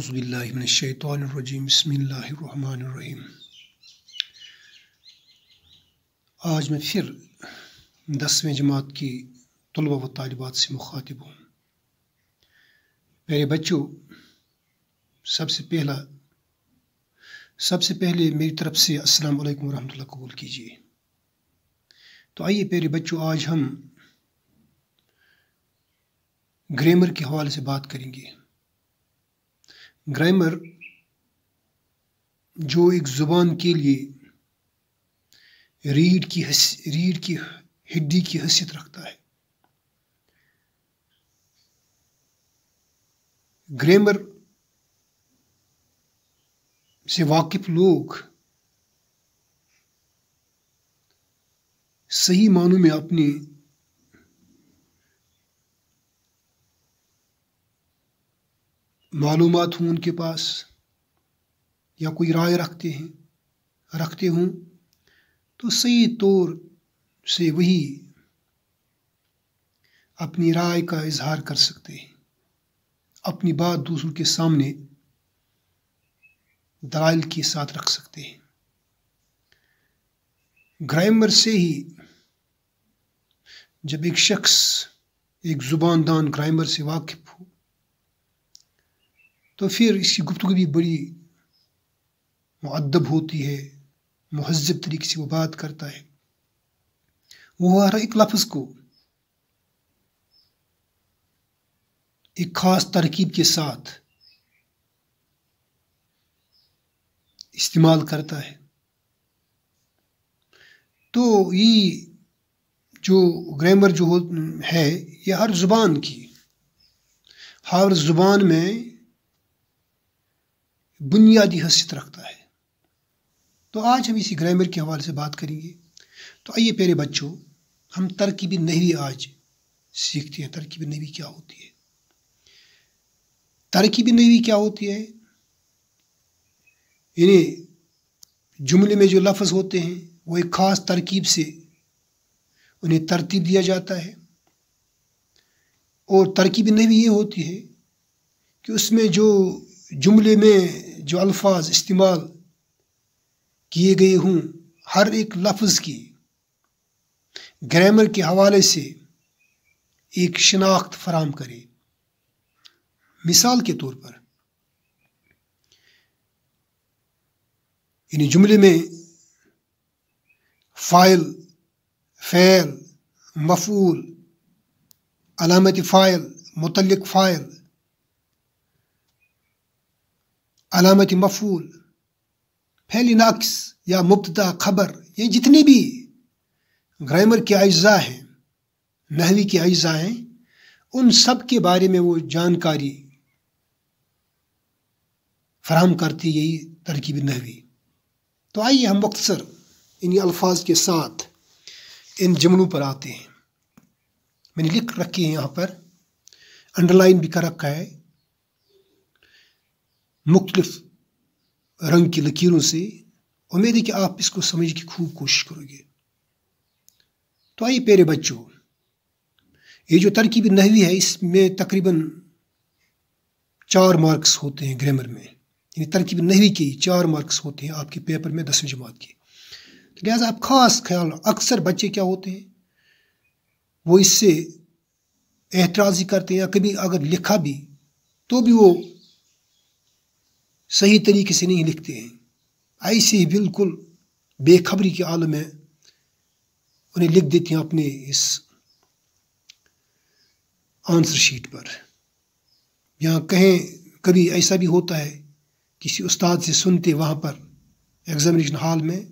अज़बिल्लिमिनशैतरजीम बसमीम आज मैं फिर दसवें जमात की तलबा व तालबात से मुखातिब हूँ मेरे बच्चों सबसे पहला सबसे पहले मेरी तरफ से अस्सलाम वालेकुम रहमतुल्लाह कबूल कीजिए तो आइए प्यारे बच्चों आज हम ग्रामर के हवाले से बात करेंगे ग्रामर जो एक ज़ुबान के लिए रीढ़ की रीढ़ की हड्डी की हैसियत रखता है ग्रामर से वाकिफ लोग सही मानों में अपनी मालूम हों उनके पास या कोई राय रखते हैं रखते हों तो सही तौर से वही अपनी राय का इजहार कर सकते हैं अपनी बात दूसरों के सामने दलाइल के साथ रख सकते हैं ग्रामर से ही जब एक शख्स एक ज़ुबानदान ग्रामर से वाकिफ हो तो फिर इसकी गुफ्तु भी बड़ी मुद्दब होती है महजब तरीके से वो बात करता है वो हर एक लफ्ज़ को एक ख़ास तरकीब के साथ इस्तेमाल करता है तो ये जो ग्रामर जो है ये हर ज़ुबान की हर ज़ुबान में बुनियादी हैसियत रखता है तो आज हम इसी ग्रामर के हवाले से बात करेंगे तो आइए प्यारे बच्चों हम तरकीब नहवी आज सीखते हैं तरकीब नहवी क्या होती है तरकीब नहवी क्या होती है यानी जुमले में जो लफ्ज़ होते हैं वो एक ख़ास तरकीब से उन्हें तरतीब दिया जाता है और तरकीब नहवी ये होती है कि उसमें जो जुमले में जो अल्फाज इस्तेमाल किए गए हों हर एक लफ्ज़ की ग्रामर के हवाले से एक शनाख्त फराम करे मिसाल के तौर पर इन जुमले में फ़ाइल फ़ैल मफूल अलामती फ़ाइल मुतलक फ़ाइल अलामत मफूल फैली नक्स या मुबतदा खबर ये जितनी भी ग्रामर के अज्जा हैं नहवी के अज्जा हैं उन सब के बारे में वो जानकारी फराहम करती यही तरकीब नहवी तो आइए हम अक्सर इन्हीं अल्फाज के साथ इन जुमलों पर आते हैं मैंने लिख रखी है यहाँ पर अंडरलाइन भी कर रखा है मुख्तलिफ रंग की लकीरों से उम्मीद है कि आप इसको समझ की खूब कोशिश करोगे तो आइए प्यारे बच्चों ये जो तरकीब नहवी है इसमें तकरीबन चार मार्क्स होते हैं ग्रामर में यानी तरकीब नहवी के चार मार्क्स होते हैं आपके पेपर में दसवीं जमात के तो लिहाजा आप खास ख्याल अक्सर बच्चे क्या होते हैं वो इससे एतराज़ ही करते हैं या कभी अगर लिखा भी तो भी वो सही तरीके से नहीं लिखते हैं ऐसे ही बिल्कुल बेखबरी के आलम में उन्हें लिख देते हैं अपने इस आंसर शीट पर यहाँ कहें कभी ऐसा भी होता है किसी उस्ताद से सुनते वहाँ पर एग्जामिनेशन हॉल में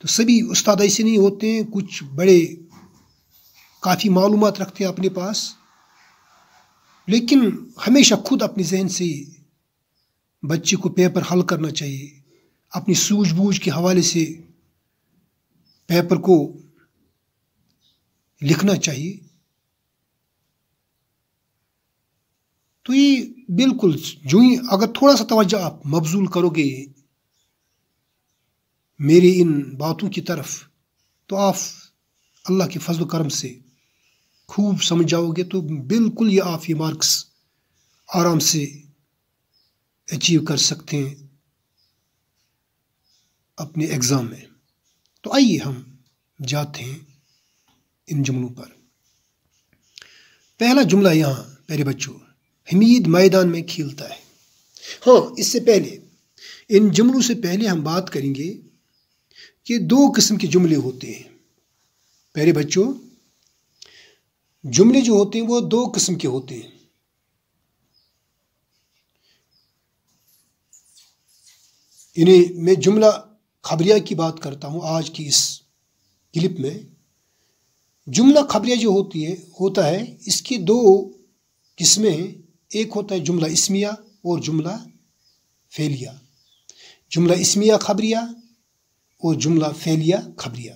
तो सभी उस्ताद ऐसे नहीं होते हैं कुछ बड़े काफ़ी मालूम रखते हैं अपने पास लेकिन हमेशा खुद अपने जहन से बच्चे को पेपर हल करना चाहिए अपनी सूझबूझ के हवाले से पेपर को लिखना चाहिए तो ये बिल्कुल जो ही अगर थोड़ा सा तोज्जा आप मबजूल करोगे मेरी इन बातों की तरफ तो आप अल्लाह के फजल करम से खूब समझ जाओगे तो बिल्कुल ये आप ये मार्क्स आराम से अचीव कर सकते हैं अपने एग्ज़ाम में तो आइए हम जाते हैं इन जुमलों पर पहला जुमला यहाँ मेरे बच्चों हमीद मैदान में खेलता है हाँ इससे पहले इन जुमलों से पहले हम बात करेंगे कि दो किस्म के जुमले होते हैं मेरे बच्चों जुमले जो होते हैं वो दो किस्म के होते हैं यानी मैं जुमला खबरिया की बात करता हूँ आज की इस क्लिप में जुमला खबरिया जो होती है होता है इसकी दो किस्में एक होता है जुमला इसमिया और जुमला फैलिया जुमला इसमिया खबरिया और जुमला फेलिया खबरिया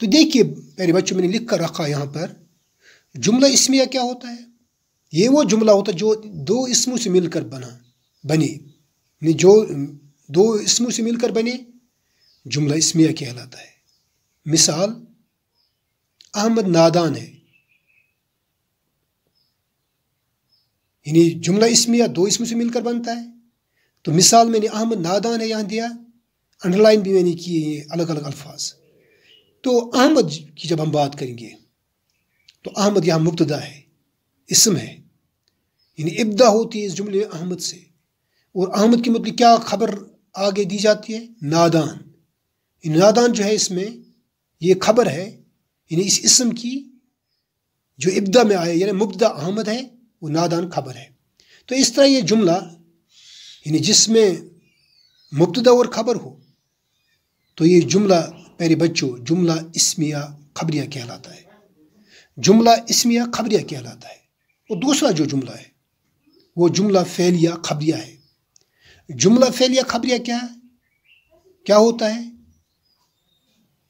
तो देखिए मेरे बच्चों मैंने लिख कर रखा यहाँ पर जुमला इसमिया क्या होता है ये वो जुमला होता है जो दो इसमों से मिलकर बना बने जो दो इसमों से मिलकर बने जुमला इसमिया कहलाता है मिसाल अहमद नादान है यानी जुमला इसमिया दो इसमों से मिलकर बनता है तो मिसाल मैंने अहमद नादान है यहाँ दिया अंडरलाइन भी मैंने किए हैं अलग अलग अल्फाज तो अहमद की जब हम बात करेंगे तो अहमद यहाँ मुबतदा है इसम है यानी इब्दा होती है इस जुमले अहमद से और अहमद की मतलब क्या खबर आगे दी जाती है नादान नादान जो है इसमें ये खबर है यानी इस इसम की जो इब्दा में आया यानी मुबदा अहमद है वो नादान खबर है तो इस तरह ये जुमला यानी जिसमें मुबतदा और खबर हो तो ये जुमला मेरे बच्चों जुमला इसमिया खबरिया कहलाता है जुमला इसमिया खबरिया कहलाता है और दूसरा जो जुमला है वो जुमला फैलिया खबरिया है जुमला फेल या खबरिया क्या है क्या होता है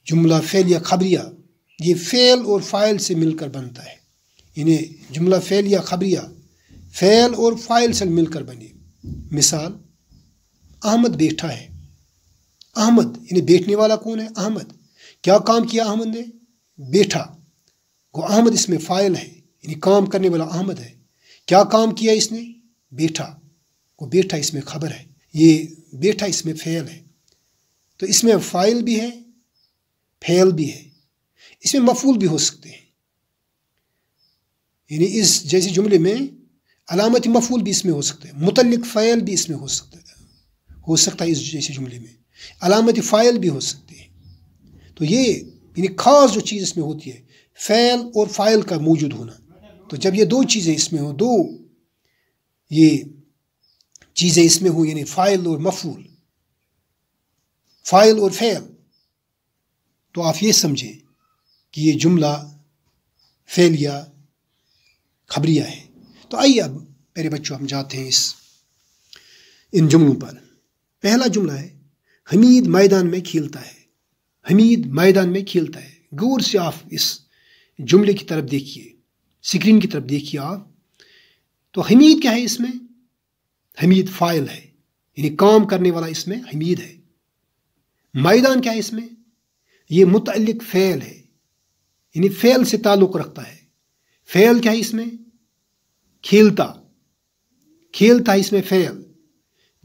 जुमला फेल या खबरिया ये फेल और फाइल से मिलकर बनता है इन्हें जुमला फेल या खबरिया फेल और फाइल से मिलकर बने मिसाल अहमद बैठा है अहमद इन्हें बैठने वाला कौन है अहमद क्या काम किया अहमद ने बैठा वो अहमद इसमें फाइल है यानी काम करने वाला अहमद है क्या काम किया इसने बैठा वो बेठा इसमें खबर है ये बेठा इसमें फेल है तो इसमें फाइल भी है फेल भी है इसमें मफूल भी हो सकते हैं यानी इस जैसे जुमले में अलामत मफूल भी इसमें हो सकते हैं मुतलक फ़ैल भी इसमें हो सकता है हो सकता है इस जैसे जुमले में अलामत फ़ाइल भी हो सकती है तो ये यानी ख़ास जो चीज़ इसमें होती है फ़ैल और फ़ाइल का मौजूद होना तो जब ये दो चीज़ें इसमें हो दो ये चीज़ें इसमें हुई यानी फ़ाइल और मफूल फ़ाइल और फ़ैल तो आप ये समझें कि ये जुमला फैलिया खबरिया है तो आइए अब मेरे बच्चों हम जाते हैं इस इन जुमलों पर पहला जुमला है हमीद मैदान में खेलता है हमीद मैदान में खेलता है गौर से आप इस जुमले की तरफ देखिए स्क्रीन की तरफ देखिए आप तो हमीद क्या है इसमें हमीद फाइल है यानी काम करने वाला इसमें हमीद है मैदान क्या है इसमें ये मुतल फेल है यानी फेल से ताल्लुक़ रखता है फेल क्या है इसमें खेलता खेलता है इसमें फेल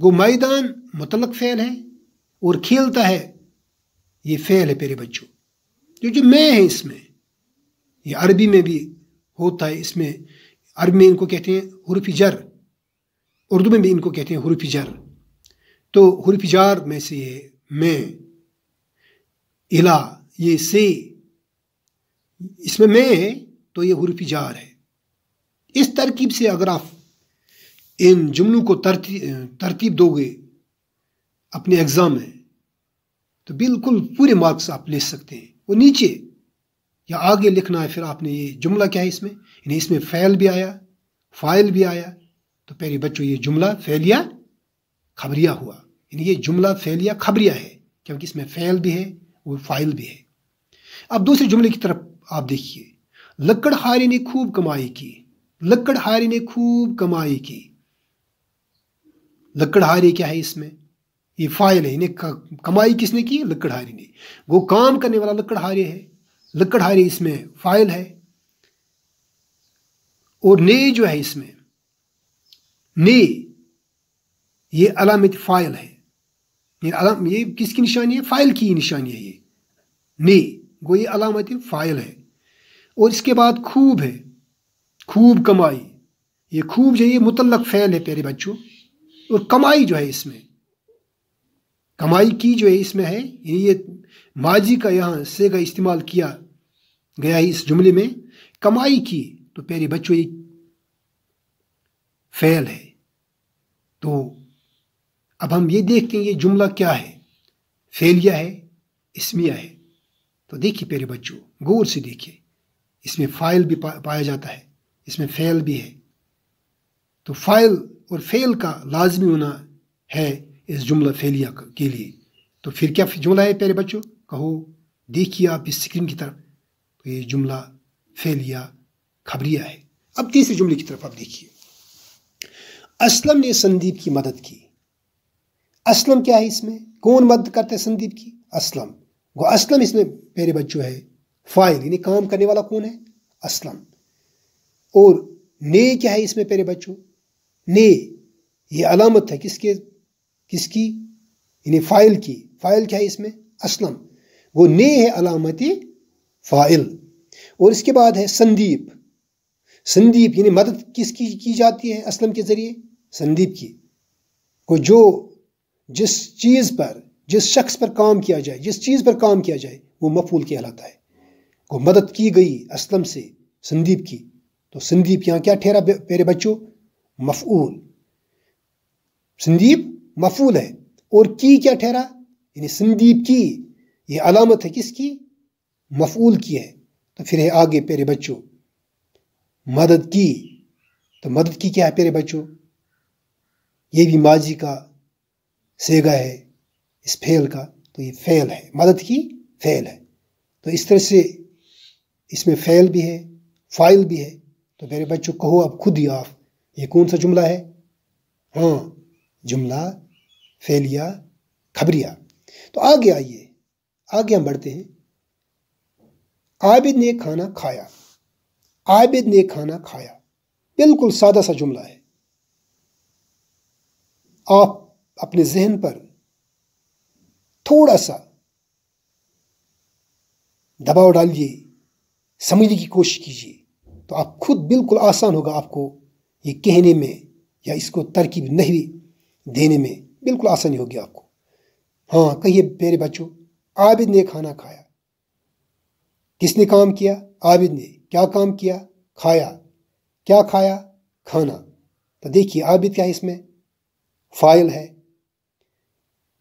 वो मैदान मुतल फेल है और खेलता है ये फेल है पेरे बच्चों जो जो मैं है इसमें ये अरबी में भी होता है इसमें अरबी में इनको कहते हैं हरफ जर उर्दू में भी इनको कहते हैं हरूफ तो हरूफ जार में से ये मैं इला ये से इसमें मैं है तो ये हरूफ जार है इस तरकीब से अगर आप इन जुमलों को तरती तरतीब दोगे अपने एग्ज़ाम में तो बिल्कुल पूरे मार्क्स आप ले सकते हैं वो नीचे या आगे लिखना है फिर आपने ये जुमला क्या है इसमें इसमें फ़ैल भी आया फ़ाइल भी आया तो प्यारे बच्चों ये जुमला फैलिया खबरिया हुआ यानी ये जुमला फैलिया खबरिया है क्योंकि इसमें फैल भी है वो फाइल भी है अब दूसरे जुमले की तरफ आप देखिए लक्कड़ ने खूब कमाई की लक्कड़ ने खूब कमाई की लक्कड़हारी क्या है इसमें ये फाइल है इन्हें कमाई किसने की लक्कड़हारी ने वो काम करने वाला लकड़हारी है लक्कड़हारी इसमें फाइल है और ने जो है इसमें नी ये अलामत फ़ाइल है ये अलाम ये किसकी निशानी है फ़ाइल की निशानी है ये नी गो ये अलामत फ़ाइल है और इसके बाद खूब है खूब कमाई ये खूब जो ये मुतलक फ़ैल है प्यारे बच्चों और कमाई जो है इसमें कमाई की जो है इसमें है ये माजी का यहाँ से का इस्तेमाल किया गया है इस जुमले में कमाई की तो प्यारे बच्चों ये फ़ैल है तो अब हम ये देखते हैं ये जुमला क्या है फेलिया है इसमिया है तो देखिए प्यारे बच्चों गौर से देखिए इसमें फाइल भी पा, पाया जाता है इसमें फेल भी है तो फाइल और फेल का लाजमी होना है इस जुमला फेलिया के लिए तो फिर क्या जुमला है प्यारे बच्चों कहो देखिए आप इस स्क्रीन की तरफ तो ये जुमला फेलिया खबरिया है अब तीसरे जुमले की तरफ आप देखिए असलम ने संदीप की मदद की असलम क्या है इसमें कौन मदद करते हैं संदीप की असलम वो असलम इसमें मेरे बच्चों है फाइल यानी काम करने वाला कौन है असलम और ने क्या है इसमें पेरे बच्चों ने ये अलामत है किसके किसकी यानी फाइल की फाइल क्या है इसमें असलम वो ने है अलामत फ़ाइल और इसके बाद है संदीप संदीप यानी मदद किसकी की जाती है असलम के ज़रिए संदीप की को जो जिस चीज़ पर जिस शख्स पर काम किया जाए जिस चीज़ पर काम किया जाए वो मफूल कहलाता है को मदद की गई असलम से संदीप की तो संदीप यहाँ क्या ठहरा मेरे बच्चों मफूल संदीप मफूल है और की क्या ठहरा यानी संदीप की ये अलामत है किसकी मफूल की है तो फिर है आगे पेरे बच्चों मदद की तो मदद की क्या है प्यारे बच्चों ये भी माजी का सेगा है इस फेल का तो ये फेल है मदद की फेल है तो इस तरह से इसमें फेल भी है फाइल भी है तो मेरे बच्चों कहो अब खुद ही आप ये कौन सा जुमला है हाँ जुमला फेलिया खबरिया तो आगे आइए आगे हम बढ़ते हैं आबिद ने खाना खाया आबिद ने खाना खाया बिल्कुल सादा सा जुमला है आप अपने जहन पर थोड़ा सा दबाव डालिए समझने की कोशिश कीजिए तो आप खुद बिल्कुल आसान होगा आपको ये कहने में या इसको तरकीब नहीं देने में बिल्कुल आसानी होगी आपको हाँ कहिए मेरे बच्चों आबिद ने खाना खाया किसने काम किया आबिद ने क्या काम किया खाया क्या खाया खाना तो देखिए आबिद क्या है इसमें फाइल है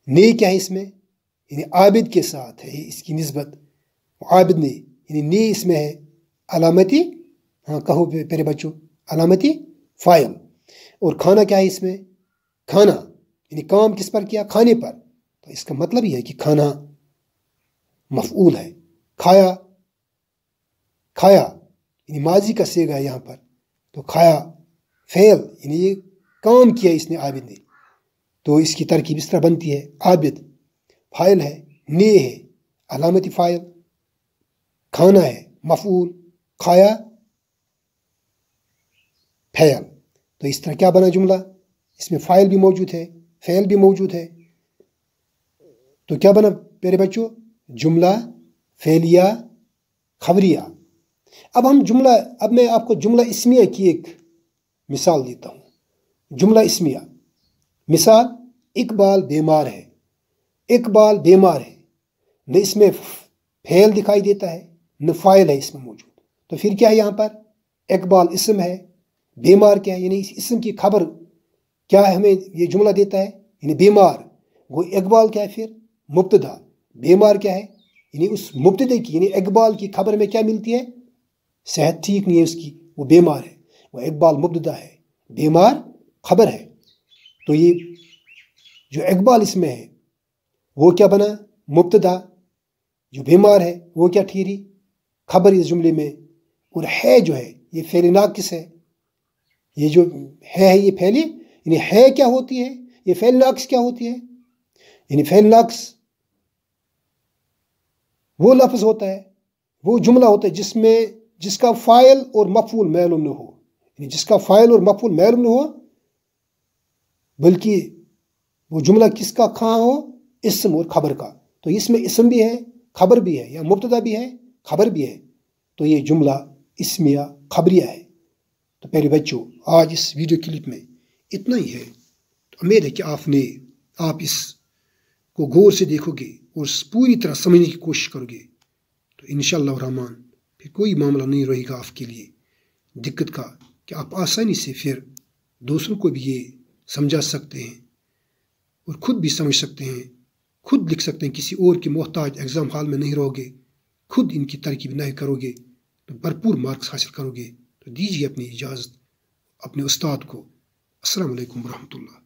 ने क्या है इसमें यानी आबिद के साथ है इसकी नस्बत आबिद ने यानी ने इसमें है अलामती हाँ कहो पेरे बच्चों अलामती फाइल और खाना क्या है इसमें खाना यानी काम किस पर किया खाने पर तो इसका मतलब यह है कि खाना मफूल है खाया खाया यानी माजी का सेगा यहाँ पर तो खाया फेल यानी ये काम किया इसने आबिद ने तो इसकी तरकीब इस तरह बनती है आबिद फाइल है ने है अलामती फाइल खाना है मफूल खाया फैल तो इस तरह क्या बना जुमला इसमें फाइल भी मौजूद है फैल भी मौजूद है तो क्या बना मेरे बच्चों जुमला फैलिया खबरिया अब हम जुमला अब मैं आपको जुमला इसमिया की एक मिसाल देता हूँ जुमला इसमिया मिसाल इकबाल बीमार है इकबाल बीमार है न इसमें फैल दिखाई देता है न फाइल है इसमें मौजूद तो फिर क्या है यहाँ पर इकबाल इसम है बीमार क्या है यानी इस इसम की खबर क्या है हमें ये जुमला देता है यानी बीमार वो इकबाल क्या है फिर मुबतदा बीमार क्या है यानी उस मुबतदे की यानी इकबाल की खबर में क्या मिलती है सेहत ठीक नहीं है उसकी वो बीमार है वह इकबाल मुबदा है बीमार खबर है तो ये जो इकबाल इसमें है वो क्या बना मुबतदा जो बीमार है वो क्या ठीरी खबर इस जुमले में और है जो है ये फैले नाकिस है ये जो है ये फैले यानी है क्या होती है ये फैल नाक्स क्या होती है यानी फैल नाक्स वो लफ्ज़ होता है वो जुमला होता है जिसमें जिसका फ़ायल और मफूल मालूम न हो यानी जिसका फ़ायल और मफूल मालूम न हो बल्कि वो जुमला किसका कहाँ हो इसम और खबर का तो इसमें इसम भी है खबर भी है या मुबतदा भी है खबर भी है तो ये जुमला इसमिया खबरिया है तो पहले बच्चों आज इस वीडियो क्लिप में इतना ही है तो उम्मीद है कि आपने आप इस को गौर से देखोगे और पूरी तरह समझने की कोशिश करोगे तो इन रहमान फिर कोई मामला नहीं रहेगा आपके लिए दिक्कत का कि आप आसानी से फिर दूसरों को भी ये समझा सकते हैं और खुद भी समझ सकते हैं खुद लिख सकते हैं किसी और के मोहताज एग्ज़ाम हाल में नहीं रहोगे खुद इनकी तरकीब नहीं करोगे तो भरपूर मार्क्स हासिल करोगे तो दीजिए अपनी इजाज़त अपने उस्ताद को असलकम वरहमल्ला